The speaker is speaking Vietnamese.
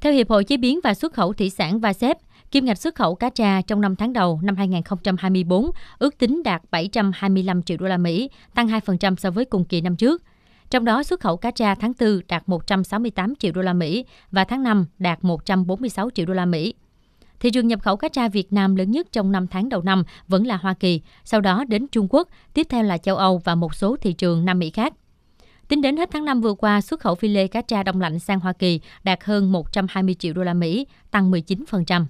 Theo Hiệp hội Chế biến và Xuất khẩu Thủy sản VASEP, kim ngạch xuất khẩu cá trà trong 5 tháng đầu năm 2024 ước tính đạt 725 triệu đô la Mỹ, tăng 2% so với cùng kỳ năm trước. Trong đó xuất khẩu cá tra tháng 4 đạt 168 triệu đô la Mỹ và tháng 5 đạt 146 triệu đô la Mỹ. Thị trường nhập khẩu cá tra Việt Nam lớn nhất trong 5 tháng đầu năm vẫn là Hoa Kỳ, sau đó đến Trung Quốc, tiếp theo là châu Âu và một số thị trường Nam Mỹ khác. Tính đến hết tháng 5 vừa qua, xuất khẩu phi lê cá tra đông lạnh sang Hoa Kỳ đạt hơn 120 triệu đô la Mỹ, tăng 19%.